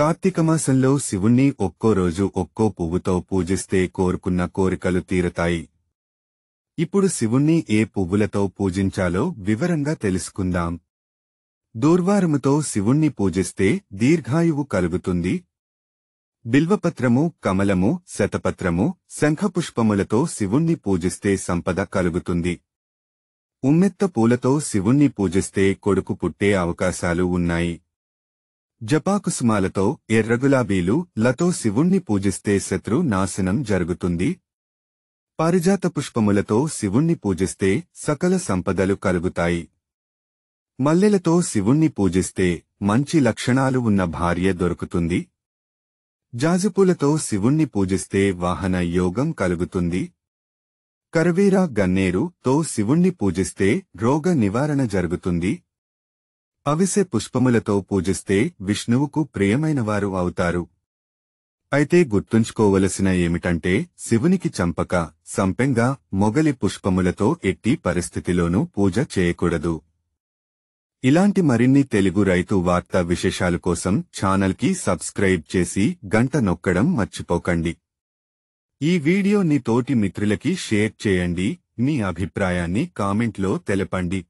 కార్తీకమాసంలో శివుణ్ణి ఒక్కో రోజు ఒక్కో పువ్వుతో పూజిస్తే కోరుకున్న కోరికలు తీరతాయి ఇప్పుడు శివుణ్ణి ఏ పువ్వులతో పూజించాలో వివరంగా తెలుసుకుందాం దూర్వారముతో శివుణ్ణి పూజిస్తే దీర్ఘాయువు కలుగుతుంది బిల్వపత్రము కమలము శతపత్రము శంఖపుష్పములతో శివుణ్ణి పూజిస్తే సంపద కలుగుతుంది ఉమ్మెత్త పూలతో శివుణ్ణి పూజిస్తే కొడుకు పుట్టే అవకాశాలు ఉన్నాయి జపాకుసుమాలతో ఎర్రగులాబీలు లతో శివుణ్ణి పూజిస్తే శత్రు నాశనం జరుగుతుంది పారిజాత పుష్పములతో శివుణ్ణి పూజిస్తే సకల సంపదలు కలుగుతాయి మల్లెలతో శివుణ్ణి పూజిస్తే మంచి లక్షణాలు ఉన్న భార్య దొరుకుతుంది జాజుపూలతో శివుణ్ణి పూజిస్తే వాహన యోగం కలుగుతుంది కరవీరా గన్నేరుతో శివుణ్ణి పూజిస్తే రోగ నివారణ జరుగుతుంది అవిసె పుష్పములతో పూజిస్తే విష్ణువుకు ప్రియమైనవారు అవుతారు అయితే గుర్తుంచుకోవలసిన ఏమిటంటే శివునికి చంపక సంపెంగ మొగలి పుష్పములతో ఎట్టి పరిస్థితిలోనూ పూజ చేయకూడదు ఇలాంటి మరిన్ని తెలుగు రైతు వార్తా విశేషాలు కోసం ఛానల్కి సబ్స్క్రైబ్ చేసి గంట నొక్కడం మర్చిపోకండి ఈ వీడియో నీ తోటి మిత్రులకి షేర్ చేయండి మీ అభిప్రాయాన్ని కామెంట్లో తెలపండి